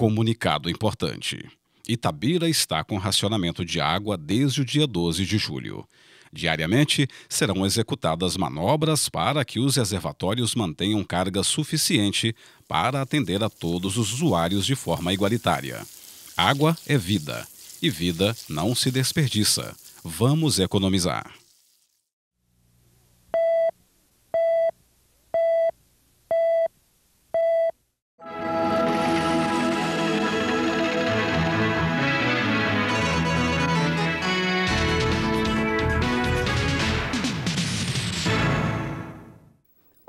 comunicado importante. Itabira está com racionamento de água desde o dia 12 de julho. Diariamente serão executadas manobras para que os reservatórios mantenham carga suficiente para atender a todos os usuários de forma igualitária. Água é vida e vida não se desperdiça. Vamos economizar.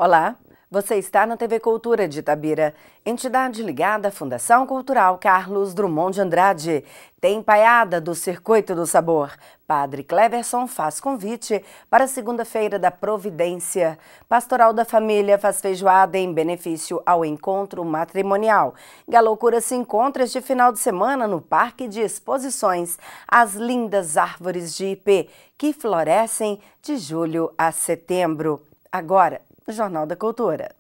Olá, você está na TV Cultura de Itabira, entidade ligada à Fundação Cultural Carlos Drummond de Andrade. Tem paiada do Circuito do Sabor. Padre Cleverson faz convite para segunda-feira da Providência. Pastoral da Família faz feijoada em benefício ao encontro matrimonial. Galoucura se encontra este final de semana no Parque de Exposições. As lindas árvores de IP que florescem de julho a setembro. Agora, Jornal da Cultura.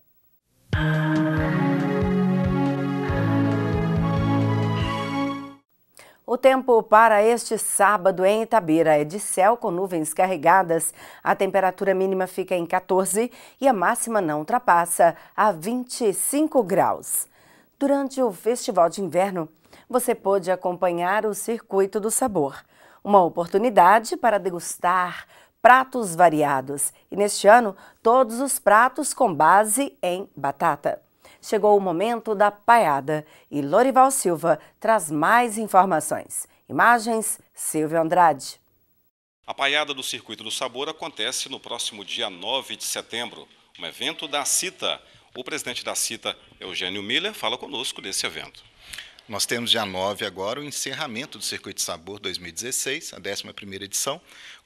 O tempo para este sábado em Itabira é de céu com nuvens carregadas. A temperatura mínima fica em 14 e a máxima não ultrapassa a 25 graus. Durante o Festival de Inverno, você pôde acompanhar o Circuito do Sabor, uma oportunidade para degustar pratos variados e neste ano todos os pratos com base em batata. Chegou o momento da paiada e Lorival Silva traz mais informações. Imagens, Silvio Andrade. A paiada do Circuito do Sabor acontece no próximo dia 9 de setembro, um evento da CITA. O presidente da CITA, Eugênio Miller, fala conosco desse evento. Nós temos dia 9 agora o encerramento do Circuito Sabor 2016, a 11ª edição,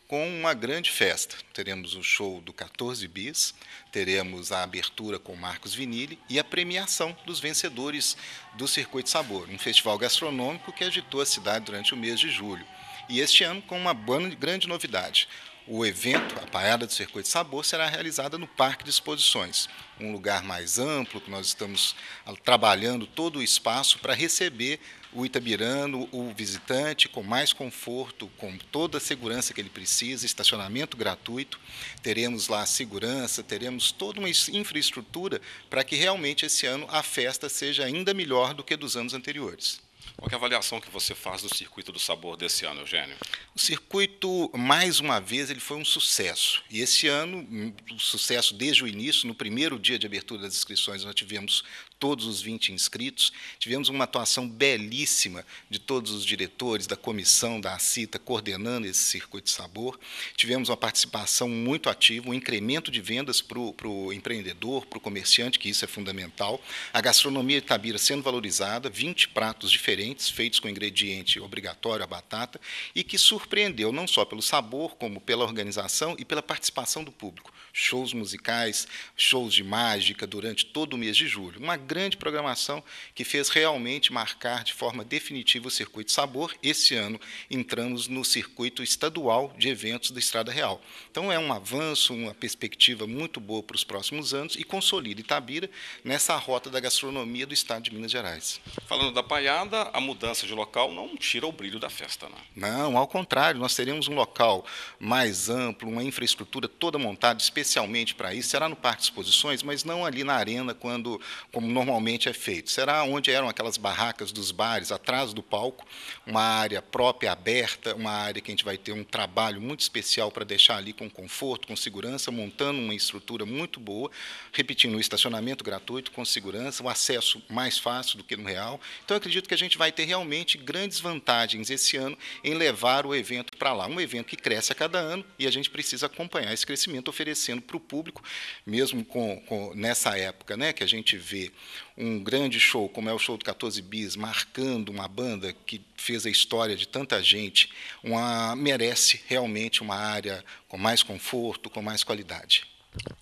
com uma grande festa. Teremos o show do 14 Bis, teremos a abertura com Marcos Vinili e a premiação dos vencedores do Circuito Sabor, um festival gastronômico que agitou a cidade durante o mês de julho. E este ano com uma grande novidade, o evento, a Parada do Circuito de Sabor, será realizada no Parque de Exposições, um lugar mais amplo, que nós estamos ah, trabalhando todo o espaço para receber o itabirano, o visitante, com mais conforto, com toda a segurança que ele precisa, estacionamento gratuito, teremos lá segurança, teremos toda uma infraestrutura para que realmente esse ano a festa seja ainda melhor do que dos anos anteriores. Qual é a avaliação que você faz do circuito do sabor desse ano, Eugênio? O circuito, mais uma vez, ele foi um sucesso. E esse ano, hum, um sucesso desde o início, no primeiro dia de abertura das inscrições, nós tivemos todos os 20 inscritos. Tivemos uma atuação belíssima de todos os diretores da comissão da ACITA coordenando esse circuito de sabor. Tivemos uma participação muito ativa, um incremento de vendas para o empreendedor, para o comerciante, que isso é fundamental. A gastronomia de Tabira sendo valorizada, 20 pratos diferentes, feitos com ingrediente obrigatório, a batata, e que surpreendeu não só pelo sabor, como pela organização e pela participação do público. Shows musicais, shows de mágica durante todo o mês de julho. Uma grande programação que fez realmente marcar de forma definitiva o circuito Sabor. Esse ano entramos no circuito estadual de eventos da Estrada Real. Então é um avanço, uma perspectiva muito boa para os próximos anos e consolida Itabira nessa rota da gastronomia do estado de Minas Gerais. Falando da palhada, a mudança de local não tira o brilho da festa, não? Né? Não, ao contrário, nós teremos um local mais amplo, uma infraestrutura toda montada especialmente para isso. Será no Parque de Exposições, mas não ali na arena quando como normalmente é feito. Será onde eram aquelas barracas dos bares, atrás do palco, uma área própria, aberta, uma área que a gente vai ter um trabalho muito especial para deixar ali com conforto, com segurança, montando uma estrutura muito boa, repetindo o estacionamento gratuito, com segurança, o acesso mais fácil do que no real. Então, acredito que a gente vai ter realmente grandes vantagens esse ano em levar o evento para lá. Um evento que cresce a cada ano e a gente precisa acompanhar esse crescimento, oferecendo para o público, mesmo com, com, nessa época né, que a gente vê um grande show, como é o show do 14 Bis, marcando uma banda que fez a história de tanta gente, uma, merece realmente uma área com mais conforto, com mais qualidade.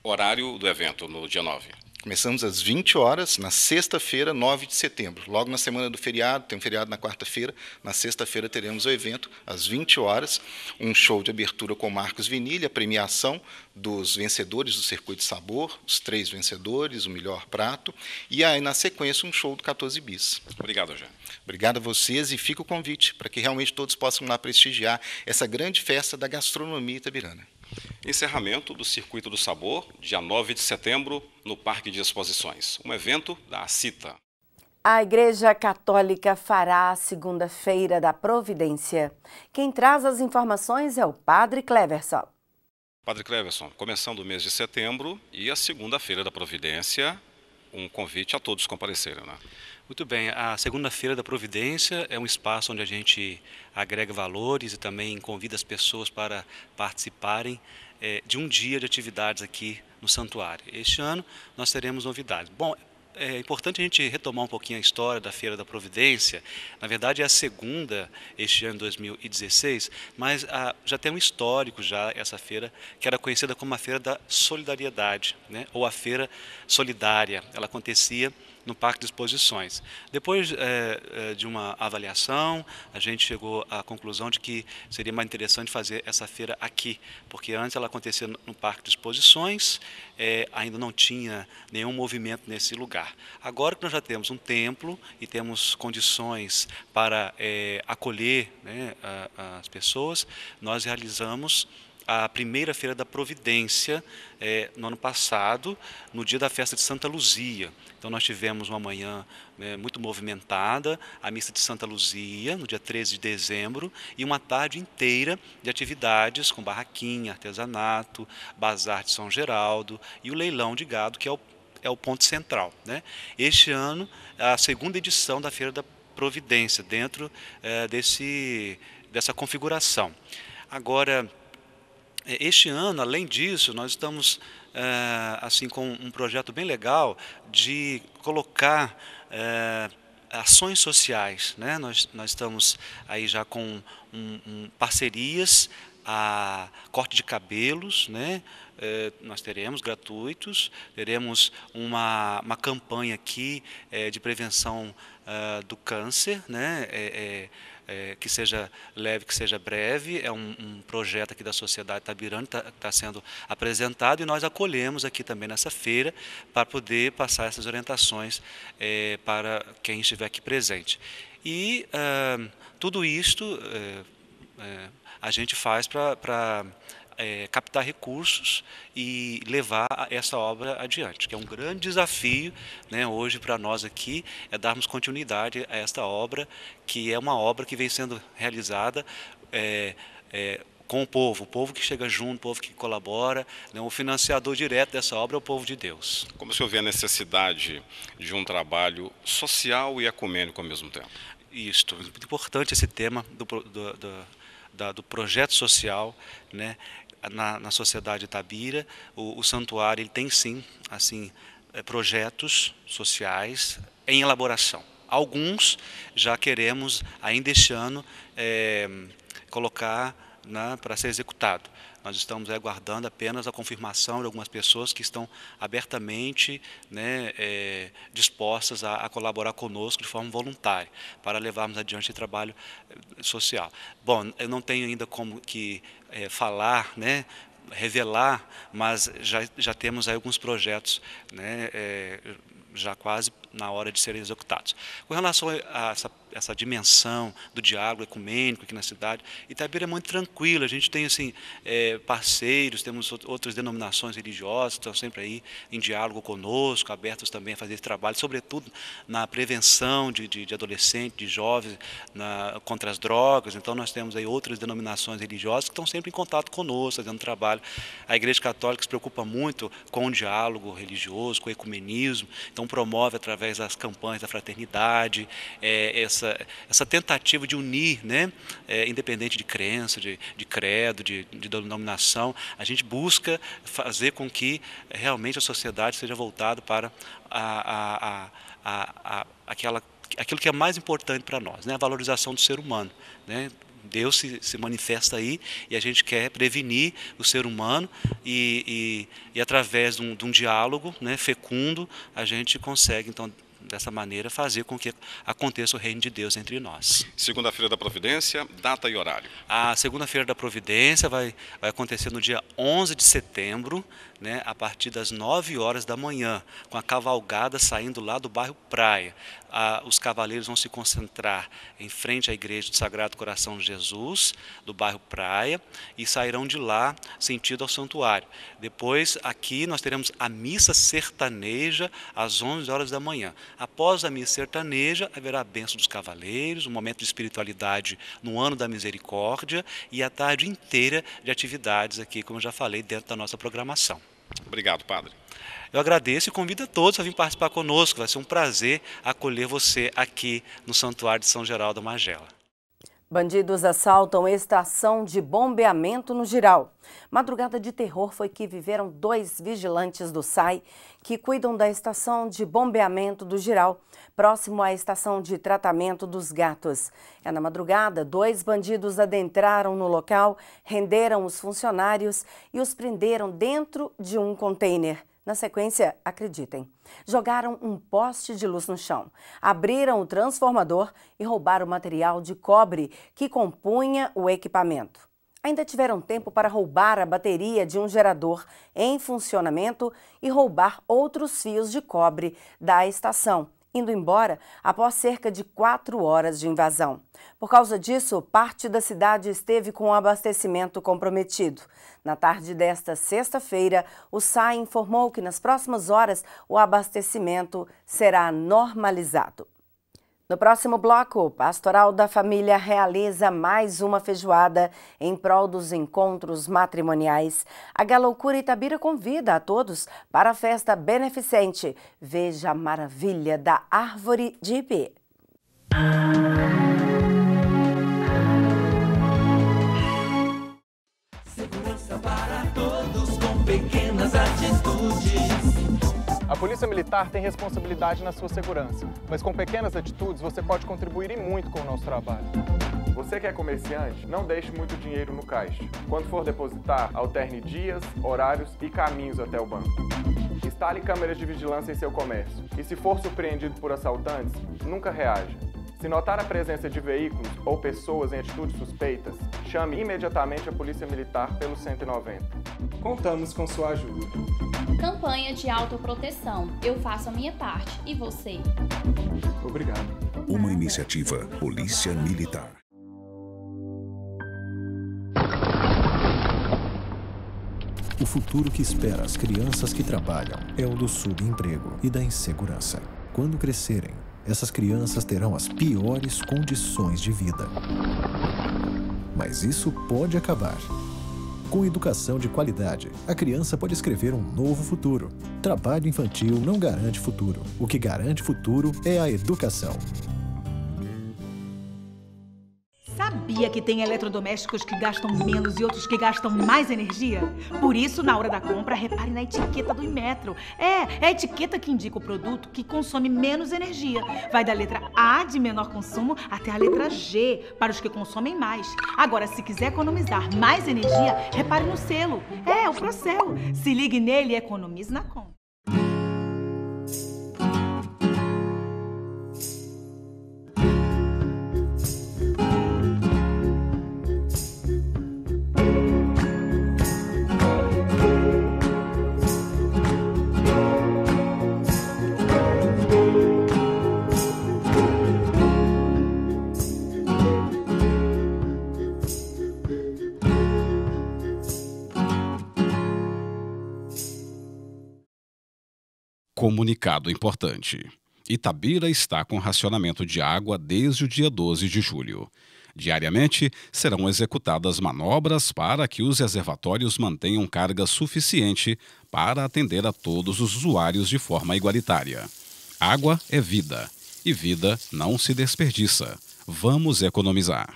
Horário do evento, no dia 9. Começamos às 20 horas, na sexta-feira, 9 de setembro. Logo na semana do feriado, tem um feriado na quarta-feira. Na sexta-feira teremos o evento, às 20 horas, um show de abertura com Marcos Vinilha, premiação dos vencedores do Circuito Sabor, os três vencedores, o melhor prato, e aí, na sequência, um show do 14 Bis. Obrigado, Eugênio. Obrigado a vocês e fica o convite para que realmente todos possam lá prestigiar essa grande festa da gastronomia itabirana. Encerramento do Circuito do Sabor, dia 9 de setembro, no Parque de Exposições, um evento da CITA. A Igreja Católica fará a segunda-feira da Providência. Quem traz as informações é o Padre Cleverson. Padre Cleverson, começando o mês de setembro e a segunda-feira da Providência um convite a todos comparecerem. Né? Muito bem, a segunda-feira da Providência é um espaço onde a gente agrega valores e também convida as pessoas para participarem é, de um dia de atividades aqui no santuário. Este ano nós teremos novidades. Bom, é importante a gente retomar um pouquinho a história da Feira da Providência. Na verdade, é a segunda este ano, 2016, mas a, ah, já tem um histórico já essa feira, que era conhecida como a Feira da Solidariedade, né? ou a Feira Solidária. Ela acontecia no Parque de Exposições. Depois é, é, de uma avaliação, a gente chegou à conclusão de que seria mais interessante fazer essa feira aqui, porque antes ela acontecia no Parque de Exposições, é, ainda não tinha nenhum movimento nesse lugar. Agora que nós já temos um templo e temos condições para é, acolher né, as pessoas, nós realizamos a primeira Feira da Providência é, no ano passado, no dia da festa de Santa Luzia. Então nós tivemos uma manhã né, muito movimentada, a missa de Santa Luzia, no dia 13 de dezembro, e uma tarde inteira de atividades com barraquinha, artesanato, bazar de São Geraldo e o leilão de gado, que é o, é o ponto central. Né? Este ano, a segunda edição da Feira da Providência, dentro é, desse, dessa configuração. Agora, é, este ano, além disso, nós estamos é, assim com um projeto bem legal de colocar é, ações sociais. Né? Nós, nós estamos aí já com um, um, parcerias a corte de cabelos, né? É, nós teremos gratuitos, teremos uma, uma campanha aqui é, de prevenção é, do câncer, né? é, que seja leve, que seja breve. É um, um projeto aqui da Sociedade Tabirana que está tá sendo apresentado e nós acolhemos aqui também nessa feira para poder passar essas orientações é, para quem estiver aqui presente. E ah, tudo isto é, é, a gente faz para é, captar recursos e levar essa obra adiante, que é um grande desafio né, hoje para nós aqui, é darmos continuidade a esta obra, que é uma obra que vem sendo realizada é, é, com o povo, o povo que chega junto, o povo que colabora. Né? O financiador direto dessa obra é o povo de Deus. Como o senhor vê a necessidade de um trabalho social e ecumênico ao mesmo tempo? Isto, muito importante esse tema do, do, do, da, do projeto social, né? na, na sociedade Tabira, o, o santuário ele tem sim assim eh, projetos sociais em elaboração. Alguns já queremos ainda este ano é, colocar né, para ser executado. Nós estamos aguardando apenas a confirmação de algumas pessoas que estão abertamente né, é, dispostas a, a, colaborar conosco de forma voluntária para levarmos adiante o trabalho eh, social. Bom, eu não tenho ainda como que é, falar, né, revelar, mas já, já temos alguns projetos é, já quase na hora de serem executados. Com relação a essa essa dimensão do diálogo ecumênico aqui na cidade. Itabira é muito tranquila, a gente tem assim é, parceiros, temos outras denominações religiosas que estão sempre aí em diálogo conosco, abertos também a fazer esse trabalho, sobretudo na prevenção de, de, de adolescentes, de jovens na, contra as drogas. Então nós temos aí outras denominações religiosas que estão sempre em contato conosco, fazendo trabalho. A Igreja Católica se preocupa muito com o diálogo religioso, com o ecumenismo, então promove através das campanhas da fraternidade é, essa essa, essa tentativa de unir, né? É, independente de crença, de, de credo, de, de denominação, a gente busca fazer com que realmente a sociedade seja voltada para a, a, a, a aquela, aquilo que é mais importante para nós, né? a valorização do ser humano. Né? Deus se, se, manifesta aí e a gente quer prevenir o ser humano e, e, e através de um, de um diálogo né, fecundo a gente consegue então dessa maneira, fazer com que aconteça o reino de Deus entre nós. Segunda-feira da Providência, data e horário? A segunda-feira da Providência vai, vai acontecer no dia 11 de setembro, né, a partir das 9 horas da manhã, com a cavalgada saindo lá do bairro Praia. os cavaleiros vão se concentrar em frente à igreja do Sagrado Coração de Jesus, do bairro Praia, e sairão de lá sentido ao santuário. Depois, aqui, nós teremos a missa sertaneja às 11 horas da manhã. Após a missa sertaneja, haverá a benção dos cavaleiros, um momento de espiritualidade no ano da misericórdia e a tarde inteira de atividades aqui, como eu já falei, dentro da nossa programação. Obrigado, padre. Eu agradeço e convido a todos a vir participar conosco. Vai ser um prazer acolher você aqui no Santuário de São Geraldo Magela. Bandidos assaltam estação de bombeamento no Giral. Madrugada de terror foi que viveram dois vigilantes do SAI que cuidam da estação de bombeamento do Giral, próximo à estação de tratamento dos gatos. É na madrugada, dois bandidos adentraram no local, renderam os funcionários e os prenderam dentro de um container. Na sequência, acreditem, Jogaram um poste de luz no chão, abriram o transformador e roubaram o material de cobre que compunha o equipamento. Ainda tiveram tempo para roubar a bateria de um gerador em funcionamento e roubar outros fios de cobre da estação indo embora após cerca de quatro horas de invasão. Por causa disso, parte da cidade esteve com o abastecimento comprometido. Na tarde desta sexta-feira, o SAI informou que nas próximas horas o abastecimento será normalizado. No próximo bloco, Pastoral da Família realiza mais uma feijoada em prol dos encontros matrimoniais. A Galoucura Itabira convida a todos para a festa beneficente. Veja a maravilha da árvore de Ipê. Segurança para todos com pequenas atitudes. A Polícia Militar tem responsabilidade na sua segurança, mas com pequenas atitudes você pode contribuir e muito com o nosso trabalho. Você que é comerciante, não deixe muito dinheiro no caixa. Quando for depositar, alterne dias, horários e caminhos até o banco. Instale câmeras de vigilância em seu comércio. E se for surpreendido por assaltantes, nunca reaja. Se notar a presença de veículos ou pessoas em atitudes suspeitas, chame imediatamente a Polícia Militar pelo 190. Contamos com sua ajuda. Campanha de autoproteção. Eu faço a minha parte e você? Obrigado. Uma iniciativa Polícia Militar. O futuro que espera as crianças que trabalham é o do subemprego e da insegurança. Quando crescerem, essas crianças terão as piores condições de vida. Mas isso pode acabar. Com educação de qualidade, a criança pode escrever um novo futuro. Trabalho infantil não garante futuro. O que garante futuro é a educação. sabia que tem eletrodomésticos que gastam menos e outros que gastam mais energia? Por isso, na hora da compra, repare na etiqueta do Inmetro. É, é a etiqueta que indica o produto que consome menos energia. Vai da letra A de menor consumo até a letra G, para os que consomem mais. Agora, se quiser economizar mais energia, repare no selo. É, o Procel. Se ligue nele e economize na compra. comunicado importante. Itabira está com racionamento de água desde o dia 12 de julho. Diariamente serão executadas manobras para que os reservatórios mantenham carga suficiente para atender a todos os usuários de forma igualitária. Água é vida e vida não se desperdiça. Vamos economizar.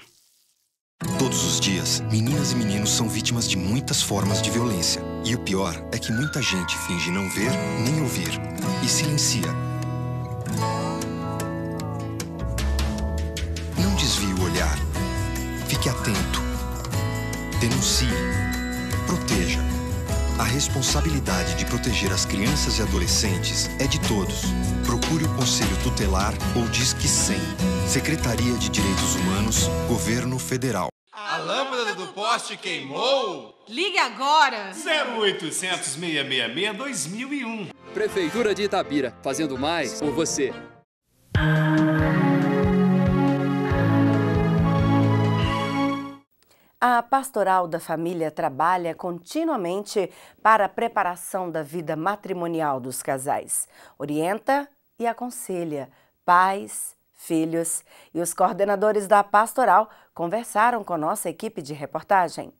Todos os dias, meninas e meninos são vítimas de muitas formas de violência. E o pior é que muita gente finge não ver nem ouvir e silencia. Não desvie o olhar. Fique atento. Denuncie. Proteja. A responsabilidade de proteger as crianças e adolescentes é de todos. Procure o conselho tutelar ou diz que 100. Secretaria de Direitos Humanos, Governo Federal. A lâmpada do poste queimou? Ligue agora! 0800 666 2001. Prefeitura de Itabira, fazendo mais por você. A Pastoral da Família trabalha continuamente para a preparação da vida matrimonial dos casais. Orienta e aconselha pais, filhos e os coordenadores da pastoral conversaram com nossa equipe de reportagem.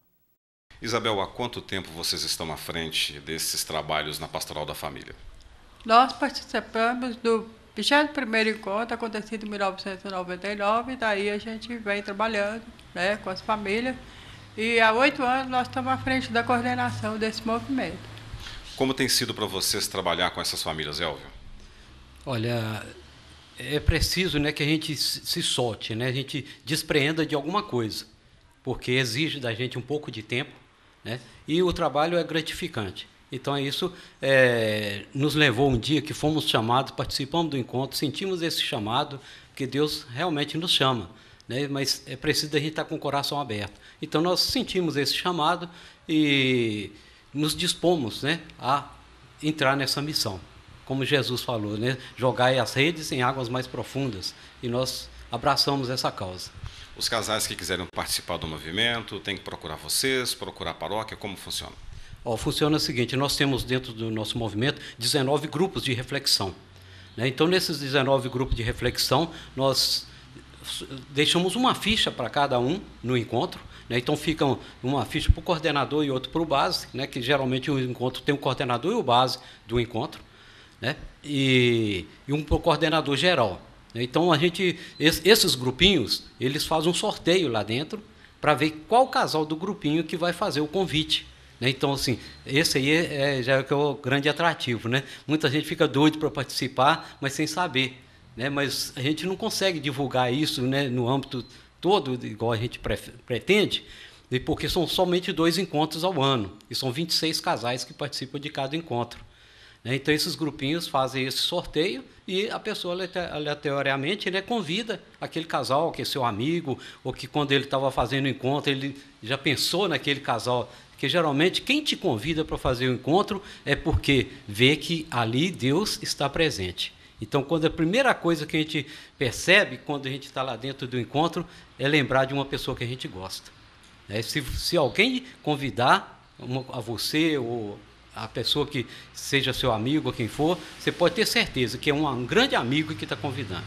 Isabel, há quanto tempo vocês estão à frente desses trabalhos na pastoral da família? Nós participamos do 21 encontro, acontecido em 1999, daí a gente vem trabalhando né, com as famílias. E há oito anos nós estamos à frente da coordenação desse movimento. Como tem sido para vocês trabalhar com essas famílias, Elvio? Olha, é preciso né, que a gente se solte, né? a gente despreenda de alguma coisa, porque exige da gente um pouco de tempo né? e o trabalho é gratificante. Então, é isso é, nos levou um dia que fomos chamados, participamos do encontro, sentimos esse chamado, que Deus realmente nos chama, né? mas é preciso a gente estar com o coração aberto. Então, nós sentimos esse chamado e nos dispomos né, a entrar nessa missão como Jesus falou, né? jogai as redes em águas mais profundas. E nós abraçamos essa causa. Os casais que quiserem participar do movimento têm que procurar vocês, procurar a paróquia, como funciona? Oh, funciona o seguinte: nós temos dentro do nosso movimento 19 grupos de reflexão. Né? Então, nesses 19 grupos de reflexão, nós deixamos uma ficha para cada um no encontro. Né? Então, ficam uma ficha para o coordenador e outra para o base, né? que geralmente o encontro tem o coordenador e o base do encontro né? e, e um coordenador geral. Né? Então a gente, esses grupinhos, eles fazem um sorteio lá dentro para ver qual casal do grupinho que vai fazer o convite. Né? Então, assim, esse aí é, é já é, é o grande atrativo. Né? Muita gente fica doido para participar, mas sem saber. Né? Mas a gente não consegue divulgar isso né, no âmbito todo, igual a gente pretende, porque são somente dois encontros ao ano, e são 26 casais que participam de cada encontro. Né? Então, esses grupinhos fazem esse sorteio e a pessoa, aleatoriamente, né, convida aquele casal que é seu amigo, ou que quando ele estava fazendo o encontro, ele já pensou naquele casal. Porque geralmente quem te convida para fazer o encontro é porque vê que ali Deus está presente. Então, quando a primeira coisa que a gente percebe quando a gente está lá dentro do encontro é lembrar de uma pessoa que a gente gosta. Né? Se, se alguém convidar a você ou a pessoa que seja seu amigo ou quem for, você pode ter certeza que é um, grande amigo que está convidando.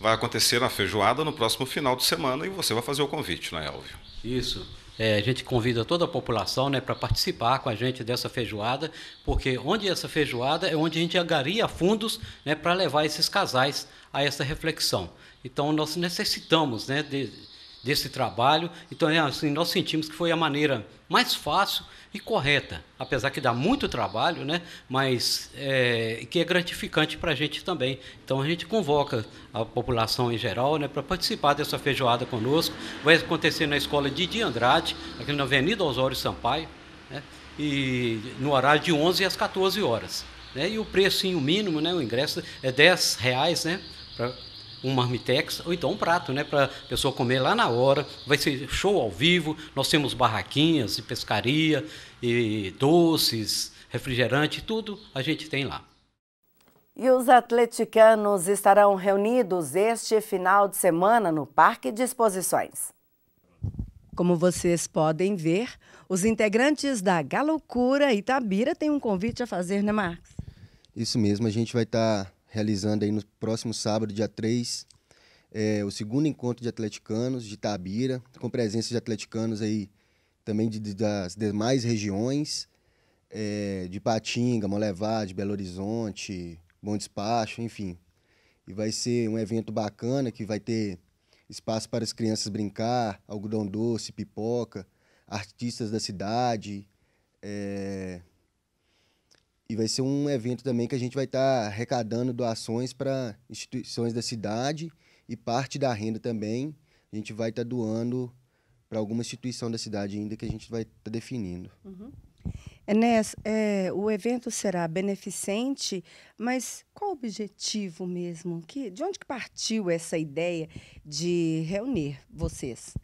Vai acontecer na feijoada no próximo final de semana e você vai fazer o convite, não é Elvio? Isso. É, a gente convida toda a população né, para participar com a gente dessa feijoada, porque onde essa feijoada é onde a gente agaria fundos né, para levar esses casais a essa reflexão. Então, nós necessitamos né, de, desse trabalho. Então, é assim, nós sentimos que foi a maneira mais fácil e correta, apesar que dá muito trabalho, né? mas é, que é gratificante para a gente também. Então, a gente convoca a população em geral né, para participar dessa feijoada conosco. Vai acontecer na escola Didi Andrade, aqui na Avenida Osório Sampaio, né? e no horário de 11 às 14 horas. Né? E o preço mínimo, né, o ingresso, é R$ 10,00 né, para um marmitex ou então um prato, né, para a pessoa comer lá na hora. Vai ser show ao vivo. Nós temos barraquinhas de pescaria e doces, refrigerante, tudo a gente tem lá. E os atleticanos estarão reunidos este final de semana no Parque de Exposições. Como vocês podem ver, os integrantes da Galocura Itabira têm um convite a fazer, né, Marcos? Isso mesmo, a gente vai estar tá realizando aí no próximo sábado, dia 3, é, o segundo encontro de atleticanos de Tabira, com presença de atleticanos aí também de, de, das demais regiões, é, de Patinga, de Belo Horizonte, Bom Despacho, enfim. E vai ser um evento bacana que vai ter espaço para as crianças brincar, algodão doce, pipoca, artistas da cidade, é, e vai ser um evento também que a gente vai estar tá arrecadando doações para instituições da cidade e parte da renda também a gente vai estar tá doando para alguma instituição da cidade ainda que a gente vai estar tá definindo. Uhum. Enes, é, o evento será beneficente, mas qual o objetivo mesmo? Que, de onde que partiu essa ideia de reunir vocês?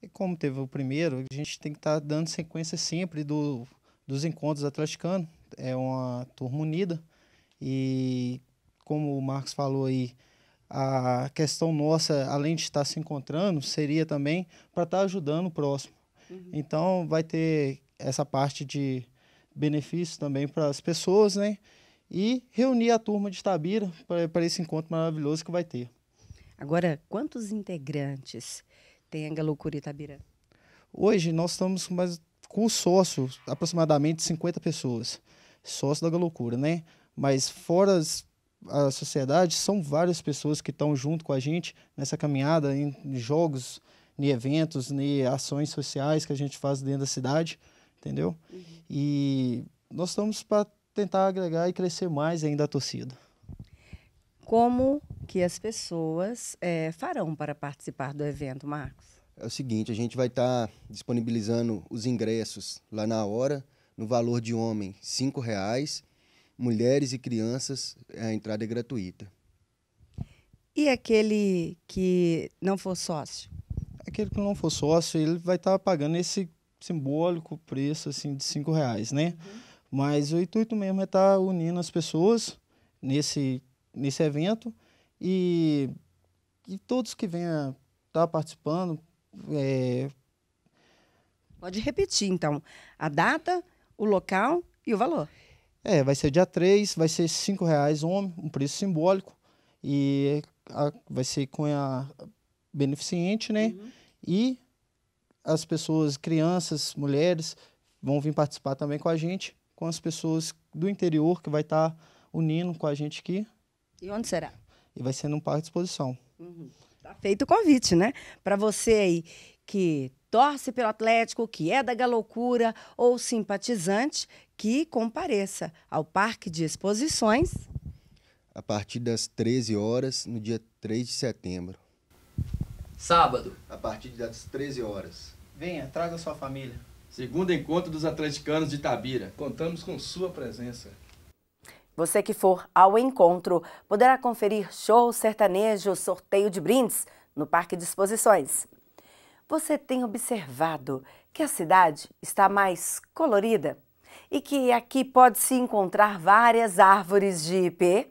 E como teve o primeiro, a gente tem que estar tá dando sequência sempre do, dos encontros atleticanos é uma turma unida e, como o Marcos falou aí, a questão nossa, além de estar se encontrando, seria também para estar tá ajudando o próximo. Uhum. Então, vai ter essa parte de benefícios também para as pessoas, né? E reunir a turma de Tabira para esse encontro maravilhoso que vai ter. Agora, quantos integrantes tem a Galocura Itabira? Hoje nós estamos mais, com o aproximadamente 50 pessoas sócio da loucura, né? Mas fora a sociedade, são várias pessoas que estão junto com a gente nessa caminhada, em jogos, em eventos, em ações sociais que a gente faz dentro da cidade, entendeu? Uhum. E nós estamos para tentar agregar e crescer mais ainda a torcida. Como que as pessoas é, farão para participar do evento, Marcos? É o seguinte, a gente vai estar tá disponibilizando os ingressos lá na hora no valor de homem R$ reais, mulheres e crianças a entrada é gratuita. E aquele que não for sócio? Aquele que não for sócio, ele vai estar tá pagando esse simbólico preço assim de cinco reais, né? Uhum. Mas o intuito mesmo é estar tá unindo as pessoas nesse nesse evento e, e todos que venham estar tá participando é... Pode repetir, então, a data o local e o valor. É, vai ser dia 3, vai ser R$ reais homem, um preço simbólico. E a, vai ser com a beneficente, né? Uhum. E as pessoas, crianças, mulheres, vão vir participar também com a gente, com as pessoas do interior que vai estar tá unindo com a gente aqui. E onde será? E vai ser num parque de exposição. Uhum. Tá feito o convite, né? Para você aí que torce pelo Atlético, que é da galocura, ou simpatizante, que compareça ao Parque de Exposições. A partir das 13 horas, no dia 3 de setembro. Sábado. A partir das 13 horas. Venha, traga sua família. Segundo encontro dos atleticanos de Tabira Contamos com sua presença. Você que for ao encontro poderá conferir show sertanejo, sorteio de brindes no Parque de Exposições você tem observado que a cidade está mais colorida e que aqui pode se encontrar várias árvores de IP?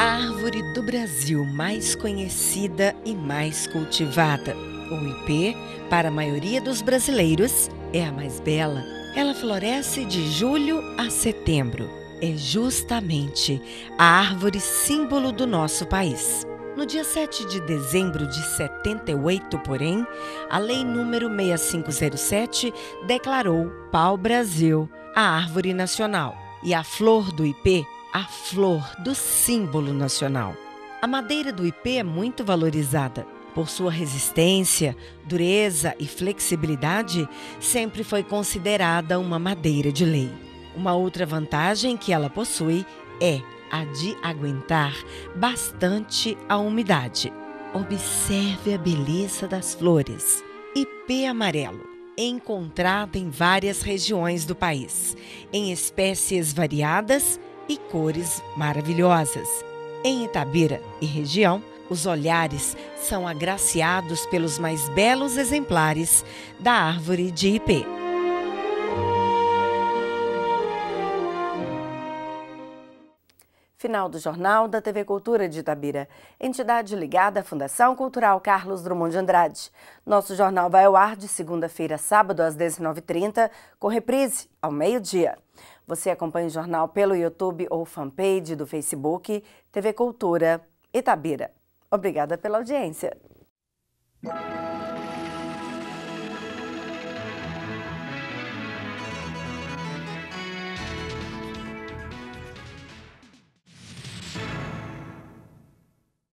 A árvore do Brasil mais conhecida e mais cultivada, o IP, para a maioria dos brasileiros, é a mais bela. Ela floresce de julho a setembro. É justamente a árvore símbolo do nosso país. No dia 7 de dezembro de 78, porém, a Lei número 6507 declarou pau-brasil a árvore nacional e a flor do IP a flor do símbolo nacional. A madeira do IP é muito valorizada. Por sua resistência, dureza e flexibilidade, sempre foi considerada uma madeira de lei. Uma outra vantagem que ela possui é a de aguentar bastante a umidade. Observe a beleza das flores. Ipê amarelo, encontrado em várias regiões do país, em espécies variadas e cores maravilhosas. Em Itabira e região, os olhares são agraciados pelos mais belos exemplares da árvore de Ipê. Final do Jornal da TV Cultura de Itabira, entidade ligada à Fundação Cultural Carlos Drummond de Andrade. Nosso jornal vai ao ar de segunda-feira a sábado às 19h30, com reprise ao meio-dia. Você acompanha o jornal pelo YouTube ou fanpage do Facebook TV Cultura Itabira. Obrigada pela audiência.